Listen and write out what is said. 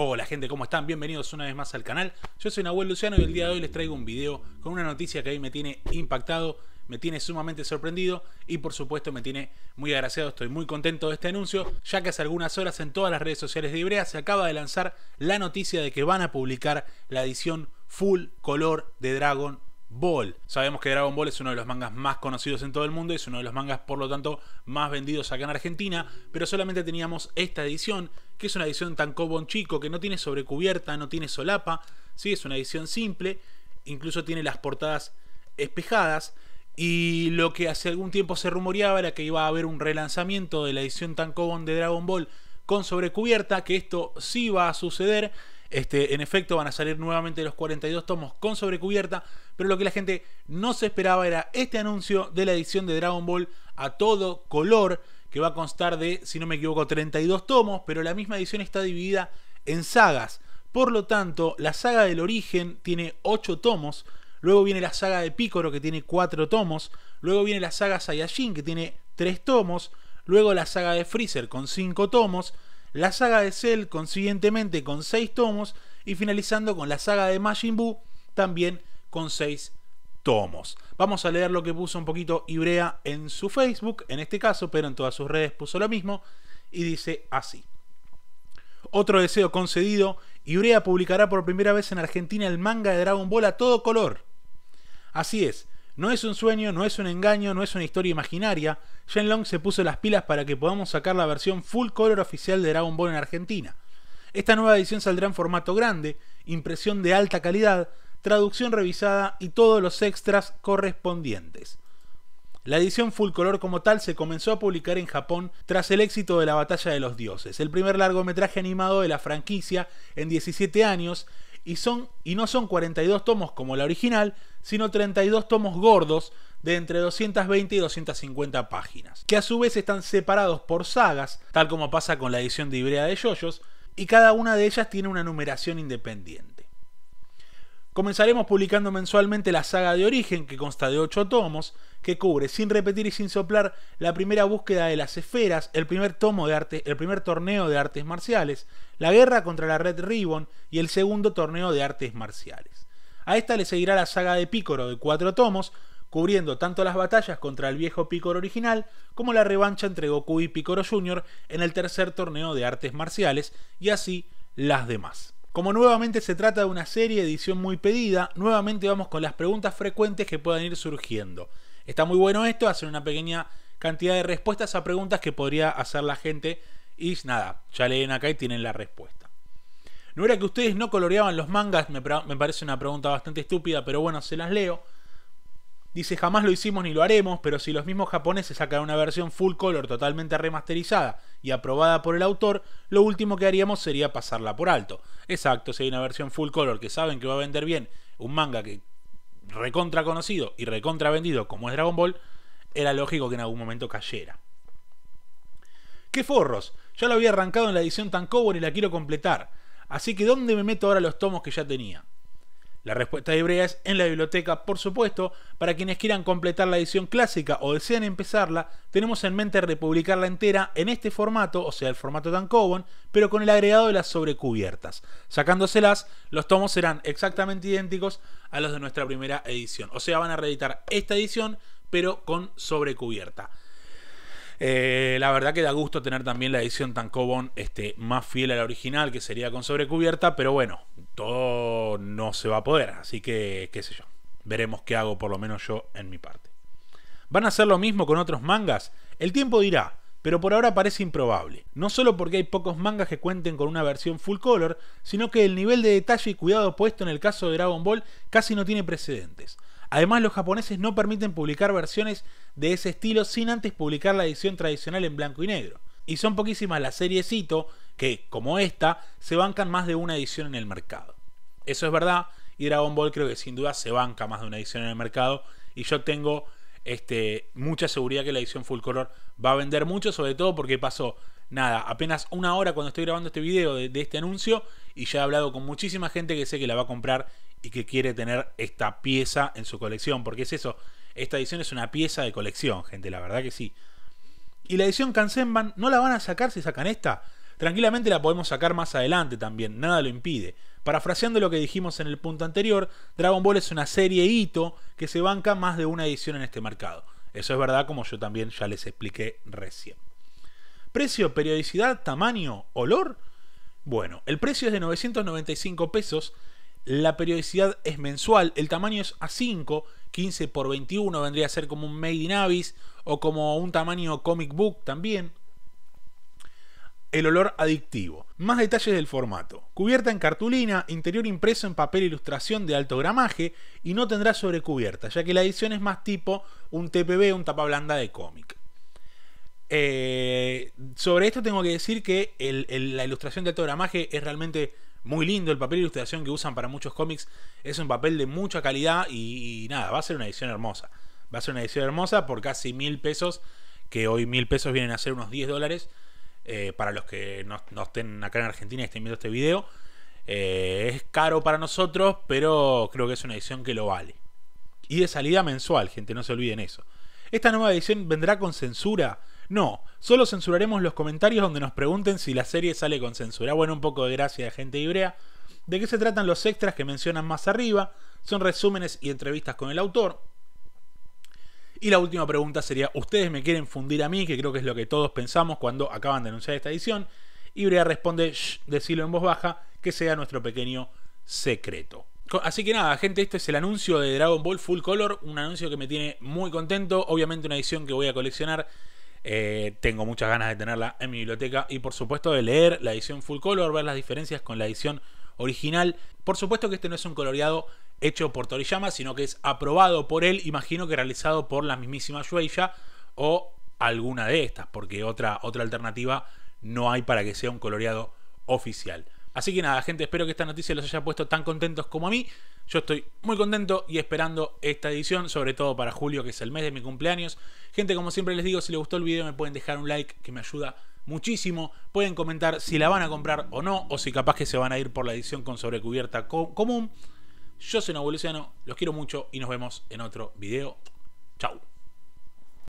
Hola gente, ¿cómo están? Bienvenidos una vez más al canal. Yo soy Nahuel Luciano y el día de hoy les traigo un video con una noticia que a mí me tiene impactado, me tiene sumamente sorprendido y por supuesto me tiene muy agraciado, estoy muy contento de este anuncio, ya que hace algunas horas en todas las redes sociales de Ibrea se acaba de lanzar la noticia de que van a publicar la edición full color de Dragon Ball. Sabemos que Dragon Ball es uno de los mangas más conocidos en todo el mundo, es uno de los mangas por lo tanto más vendidos acá en Argentina, pero solamente teníamos esta edición que es una edición tan cobón chico, que no tiene sobrecubierta, no tiene solapa, ¿sí? es una edición simple, incluso tiene las portadas espejadas. Y lo que hace algún tiempo se rumoreaba era que iba a haber un relanzamiento de la edición Tankobon de Dragon Ball con sobrecubierta, que esto sí va a suceder. Este, en efecto, van a salir nuevamente los 42 tomos con sobrecubierta, pero lo que la gente no se esperaba era este anuncio de la edición de Dragon Ball a todo color, que va a constar de, si no me equivoco, 32 tomos, pero la misma edición está dividida en sagas. Por lo tanto, la saga del origen tiene 8 tomos, luego viene la saga de Pícoro que tiene 4 tomos, luego viene la saga Saiyajin que tiene 3 tomos, luego la saga de Freezer con 5 tomos, la saga de Cell consiguientemente con 6 tomos y finalizando con la saga de Majin Buu también con 6 tomos. Vamos a leer lo que puso un poquito Ibrea en su Facebook, en este caso, pero en todas sus redes puso lo mismo, y dice así. Otro deseo concedido, Ibrea publicará por primera vez en Argentina el manga de Dragon Ball a todo color. Así es, no es un sueño, no es un engaño, no es una historia imaginaria. Shenlong se puso las pilas para que podamos sacar la versión full color oficial de Dragon Ball en Argentina. Esta nueva edición saldrá en formato grande, impresión de alta calidad, traducción revisada y todos los extras correspondientes. La edición full color como tal se comenzó a publicar en Japón tras el éxito de La Batalla de los Dioses, el primer largometraje animado de la franquicia en 17 años, y, son, y no son 42 tomos como la original, sino 32 tomos gordos de entre 220 y 250 páginas, que a su vez están separados por sagas, tal como pasa con la edición de Ibrea de Yoyos, y cada una de ellas tiene una numeración independiente. Comenzaremos publicando mensualmente la saga de origen, que consta de 8 tomos, que cubre, sin repetir y sin soplar, la primera búsqueda de las esferas, el primer tomo de arte, el primer torneo de artes marciales, la guerra contra la Red Ribbon y el segundo torneo de artes marciales. A esta le seguirá la saga de Pícoro de 4 tomos, cubriendo tanto las batallas contra el viejo Picoro original como la revancha entre Goku y Picoro Jr. en el tercer torneo de artes marciales y así las demás. Como nuevamente se trata de una serie edición muy pedida, nuevamente vamos con las preguntas frecuentes que puedan ir surgiendo. Está muy bueno esto, hacen una pequeña cantidad de respuestas a preguntas que podría hacer la gente y nada, ya leen acá y tienen la respuesta. No era que ustedes no coloreaban los mangas, me, me parece una pregunta bastante estúpida, pero bueno, se las leo. Dice, jamás lo hicimos ni lo haremos, pero si los mismos japoneses sacan una versión full color totalmente remasterizada y aprobada por el autor, lo último que haríamos sería pasarla por alto. Exacto, si hay una versión full color que saben que va a vender bien, un manga que recontra conocido y recontra vendido como es Dragon Ball, era lógico que en algún momento cayera. ¡Qué forros! Ya lo había arrancado en la edición tan Tankobon y la quiero completar. Así que ¿dónde me meto ahora los tomos que ya tenía? La respuesta de es en la biblioteca, por supuesto. Para quienes quieran completar la edición clásica o desean empezarla, tenemos en mente republicarla entera en este formato, o sea, el formato Tancobon, pero con el agregado de las sobrecubiertas. Sacándoselas, los tomos serán exactamente idénticos a los de nuestra primera edición. O sea, van a reeditar esta edición, pero con sobrecubierta. Eh, la verdad que da gusto tener también la edición Tancobon este, más fiel a la original, que sería con sobrecubierta, pero bueno, todo no se va a poder. Así que, qué sé yo. Veremos qué hago, por lo menos yo, en mi parte. ¿Van a hacer lo mismo con otros mangas? El tiempo dirá, pero por ahora parece improbable. No solo porque hay pocos mangas que cuenten con una versión full color, sino que el nivel de detalle y cuidado puesto en el caso de Dragon Ball casi no tiene precedentes. Además, los japoneses no permiten publicar versiones de ese estilo sin antes publicar la edición tradicional en blanco y negro. Y son poquísimas las series que, como esta, se bancan más de una edición en el mercado. Eso es verdad. Y Dragon Ball creo que sin duda se banca más de una edición en el mercado. Y yo tengo este, mucha seguridad que la edición full color va a vender mucho, sobre todo porque pasó nada, apenas una hora cuando estoy grabando este video de, de, este anuncio y ya he hablado con muchísima gente que sé que la va a comprar y que quiere tener esta pieza en su colección, porque es eso, esta edición es una pieza de colección, gente, la verdad que sí. Y la edición Kansenban no la van a sacar si sacan esta. Tranquilamente la podemos sacar más adelante también, nada lo impide. Parafraseando lo que dijimos en el punto anterior, Dragon Ball es una serie hito que se banca más de una edición en este mercado. Eso es verdad como yo también ya les expliqué recién. Precio, periodicidad, tamaño, olor. Bueno, el precio es de 995 pesos, la periodicidad es mensual, el tamaño es A5, 15 por 21 vendría a ser como un Made in Abyss o como un tamaño comic book también, el olor adictivo. Más detalles del formato. Cubierta en cartulina, interior impreso en papel ilustración de alto gramaje y no tendrá sobrecubierta, ya que la edición es más tipo un TPB, un tapa blanda de cómic. Eh, sobre esto tengo que decir que la ilustración de alto gramaje es realmente muy lindo. El papel ilustración que usan para muchos cómics es un papel de mucha calidad y, y nada, va a ser una edición hermosa. Va a ser una edición hermosa por casi mil pesos, que hoy mil pesos vienen a ser unos 10 dólares. Eh, para los que no, estén acá en Argentina y estén viendo este video. Eh, es caro para nosotros, pero creo que es una edición que lo vale. Y de salida mensual, gente, no se olviden eso. ¿Esta nueva edición vendrá con censura? No, solo censuraremos los comentarios donde nos pregunten si la serie sale con censura. Bueno, un poco de gracia de gente ibrea. ¿De qué se tratan los extras que mencionan más arriba? Son resúmenes y entrevistas con el autor. Y la última pregunta sería, ¿ustedes me quieren fundir a mí? Que creo que es lo que todos pensamos cuando acaban de anunciar esta edición. Y Brea responde, Shh, decilo en voz baja, que sea nuestro pequeño secreto. Así que nada, gente, este es el anuncio de Dragon Ball Full Color, un anuncio que me tiene muy contento, obviamente una edición que voy a coleccionar, eh, tengo muchas ganas de tenerla en mi biblioteca y por supuesto de leer la edición Full Color, ver las diferencias con la edición original. Por supuesto que este no es un coloreado hecho por Toriyama, sino que es aprobado por él, imagino que realizado por la mismísima Shueisha o alguna de estas, porque otra, otra alternativa no hay para que sea un coloreado oficial. Así que nada, gente, espero que esta noticia los haya puesto tan contentos como a mí. Yo estoy muy contento y esperando esta edición, sobre todo para julio, que es el mes de mi cumpleaños. Gente, como siempre les digo, si les gustó el video me pueden dejar un like, que me ayuda muchísimo. Pueden comentar si la van a comprar o no, o si capaz que se van a ir por la edición con sobrecubierta común. Yo soy Novo Luciano, los quiero mucho y nos vemos en otro video. Chau.